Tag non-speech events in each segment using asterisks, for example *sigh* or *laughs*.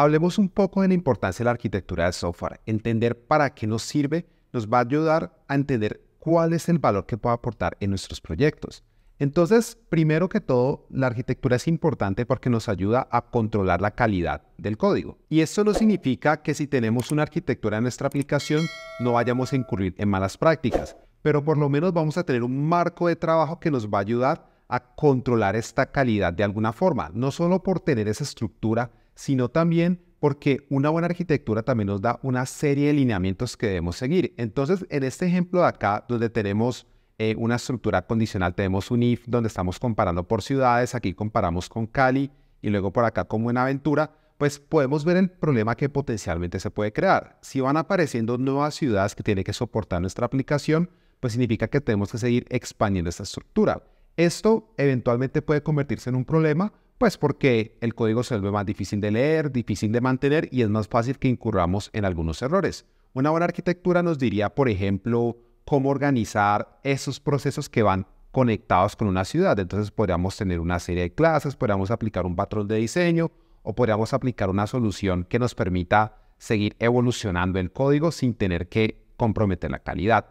Hablemos un poco de la importancia de la arquitectura de software. Entender para qué nos sirve nos va a ayudar a entender cuál es el valor que puede aportar en nuestros proyectos. Entonces, primero que todo, la arquitectura es importante porque nos ayuda a controlar la calidad del código. Y eso no significa que si tenemos una arquitectura en nuestra aplicación no vayamos a incurrir en malas prácticas, pero por lo menos vamos a tener un marco de trabajo que nos va a ayudar a controlar esta calidad de alguna forma, no solo por tener esa estructura sino también porque una buena arquitectura también nos da una serie de lineamientos que debemos seguir. Entonces, en este ejemplo de acá, donde tenemos eh, una estructura condicional, tenemos un if donde estamos comparando por ciudades, aquí comparamos con Cali y luego por acá con Buenaventura, pues podemos ver el problema que potencialmente se puede crear. Si van apareciendo nuevas ciudades que tiene que soportar nuestra aplicación, pues significa que tenemos que seguir expandiendo esta estructura. Esto eventualmente puede convertirse en un problema pues porque el código se vuelve más difícil de leer, difícil de mantener y es más fácil que incurramos en algunos errores. Una buena arquitectura nos diría, por ejemplo, cómo organizar esos procesos que van conectados con una ciudad. Entonces podríamos tener una serie de clases, podríamos aplicar un patrón de diseño o podríamos aplicar una solución que nos permita seguir evolucionando el código sin tener que comprometer la calidad.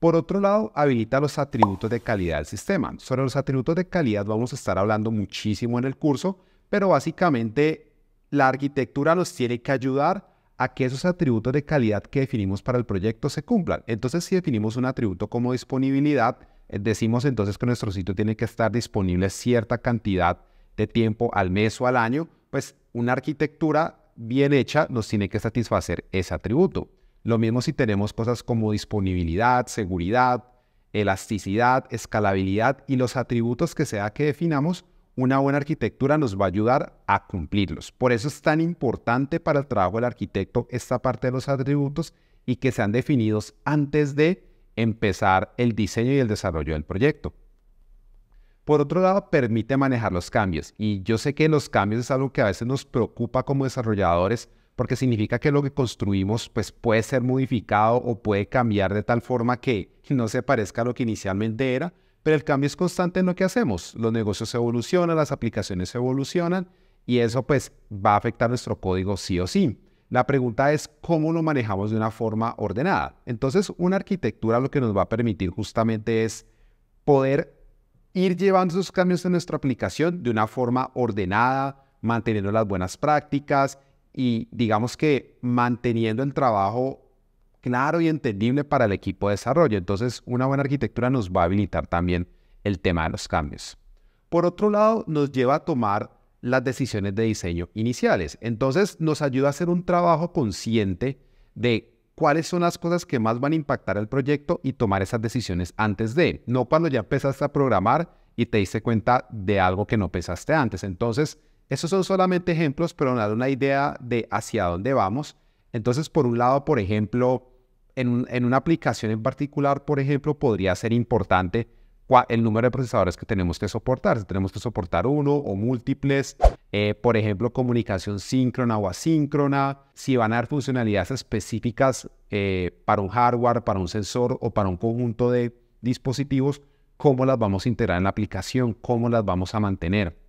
Por otro lado, habilita los atributos de calidad del sistema. Sobre los atributos de calidad vamos a estar hablando muchísimo en el curso, pero básicamente la arquitectura nos tiene que ayudar a que esos atributos de calidad que definimos para el proyecto se cumplan. Entonces, si definimos un atributo como disponibilidad, eh, decimos entonces que nuestro sitio tiene que estar disponible cierta cantidad de tiempo al mes o al año, pues una arquitectura bien hecha nos tiene que satisfacer ese atributo. Lo mismo si tenemos cosas como disponibilidad, seguridad, elasticidad, escalabilidad y los atributos que sea que definamos, una buena arquitectura nos va a ayudar a cumplirlos. Por eso es tan importante para el trabajo del arquitecto esta parte de los atributos y que sean definidos antes de empezar el diseño y el desarrollo del proyecto. Por otro lado, permite manejar los cambios. Y yo sé que los cambios es algo que a veces nos preocupa como desarrolladores porque significa que lo que construimos pues, puede ser modificado o puede cambiar de tal forma que *laughs* no se parezca a lo que inicialmente era, pero el cambio es constante en lo que hacemos. Los negocios evolucionan, las aplicaciones evolucionan y eso pues va a afectar nuestro código sí o sí. La pregunta es cómo lo manejamos de una forma ordenada. Entonces, una arquitectura lo que nos va a permitir justamente es poder ir llevando esos cambios en nuestra aplicación de una forma ordenada, manteniendo las buenas prácticas, y digamos que manteniendo el trabajo claro y entendible para el equipo de desarrollo. Entonces, una buena arquitectura nos va a habilitar también el tema de los cambios. Por otro lado, nos lleva a tomar las decisiones de diseño iniciales. Entonces, nos ayuda a hacer un trabajo consciente de cuáles son las cosas que más van a impactar el proyecto y tomar esas decisiones antes de, no cuando ya empezaste a programar y te diste cuenta de algo que no pensaste antes. Entonces, esos son solamente ejemplos, pero nos una idea de hacia dónde vamos. Entonces, por un lado, por ejemplo, en, una aplicación en particular, por ejemplo, podría ser importante el número de procesadores que tenemos que soportar. Si tenemos que soportar uno o múltiples, eh, por ejemplo, comunicación síncrona o asíncrona, si van a dar funcionalidades específicas eh, para un hardware, para un sensor o para un conjunto de dispositivos, cómo las vamos a integrar en la aplicación, cómo las vamos a mantener.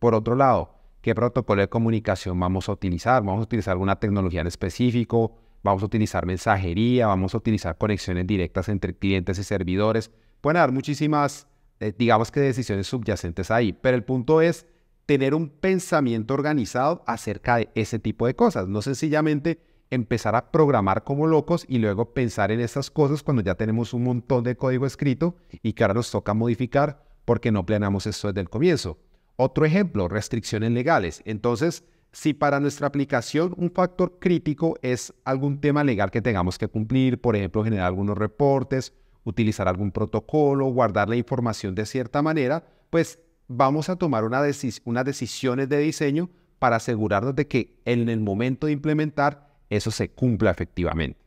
Por otro lado, ¿qué protocolo de comunicación vamos a utilizar? ¿Vamos a utilizar alguna tecnología en específico? ¿Vamos a utilizar mensajería? ¿Vamos a utilizar conexiones directas entre clientes y servidores? Pueden haber muchísimas, eh, digamos que decisiones subyacentes ahí, pero el punto es tener un pensamiento organizado acerca de ese tipo de cosas, no sencillamente empezar a programar como locos y luego pensar en estas cosas cuando ya tenemos un montón de código escrito y que ahora nos toca modificar porque no planeamos esto desde el comienzo. Otro ejemplo, restricciones legales. Entonces, si para nuestra aplicación un factor crítico es algún tema legal que tengamos que cumplir, por ejemplo, generar algunos reportes, utilizar algún protocolo, guardar la información de cierta manera, pues vamos a tomar unas decisiones de diseño para asegurarnos de que en el momento de implementar eso se cumpla efectivamente.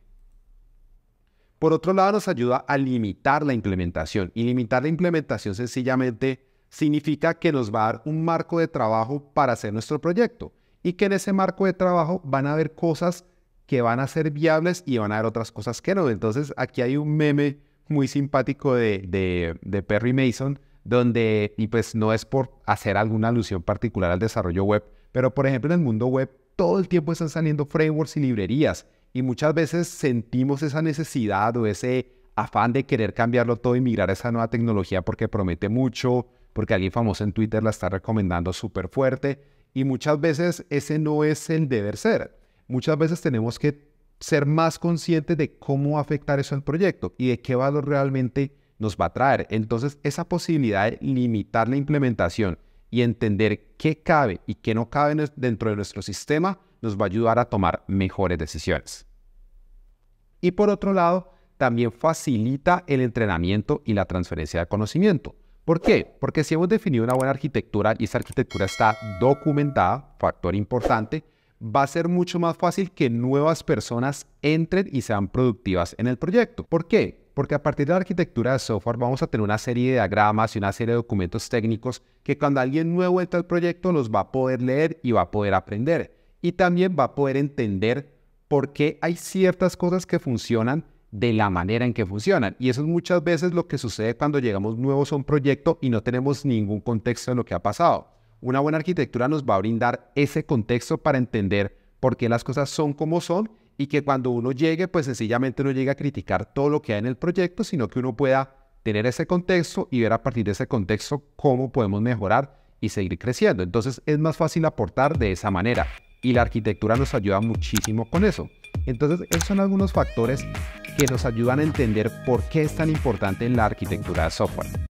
Por otro lado, nos ayuda a limitar la implementación y limitar la implementación sencillamente significa que nos va a dar un marco de trabajo para hacer nuestro proyecto y que en ese marco de trabajo van a haber cosas que van a ser viables y van a haber otras cosas que no. Entonces aquí hay un meme muy simpático de, Perry Mason donde, y pues no es por hacer alguna alusión particular al desarrollo web, pero por ejemplo en el mundo web todo el tiempo están saliendo frameworks y librerías y muchas veces sentimos esa necesidad o ese afán de querer cambiarlo todo y migrar a esa nueva tecnología porque promete mucho porque alguien famoso en Twitter la está recomendando súper fuerte y muchas veces ese no es el deber ser. Muchas veces tenemos que ser más conscientes de cómo a afectar eso al proyecto y de qué valor realmente nos va a traer. Entonces, esa posibilidad de limitar la implementación y entender qué cabe y qué no cabe dentro de nuestro sistema nos va a ayudar a tomar mejores decisiones. Y por otro lado, también facilita el entrenamiento y la transferencia de conocimiento. ¿Por qué? Porque si hemos definido una buena arquitectura y esa arquitectura está documentada, factor importante, va a ser mucho más fácil que nuevas personas entren y sean productivas en el proyecto. ¿Por qué? Porque a partir de la arquitectura de software vamos a tener una serie de diagramas y una serie de documentos técnicos que cuando alguien nuevo entra al proyecto los va a poder leer y va a poder aprender. Y también va a poder entender por qué hay ciertas cosas que funcionan de la manera en que funcionan. Y eso es muchas veces lo que sucede cuando llegamos nuevos a un proyecto y no tenemos ningún contexto de lo que ha pasado. Una buena arquitectura nos va a brindar ese contexto para entender por qué las cosas son como son y que cuando uno llegue, pues sencillamente no llegue a criticar todo lo que hay en el proyecto, sino que uno pueda tener ese contexto y ver a partir de ese contexto cómo podemos mejorar y seguir creciendo. Entonces es más fácil aportar de esa manera y la arquitectura nos ayuda muchísimo con eso. Entonces, esos son algunos factores que nos ayudan a entender por qué es tan importante la arquitectura de software.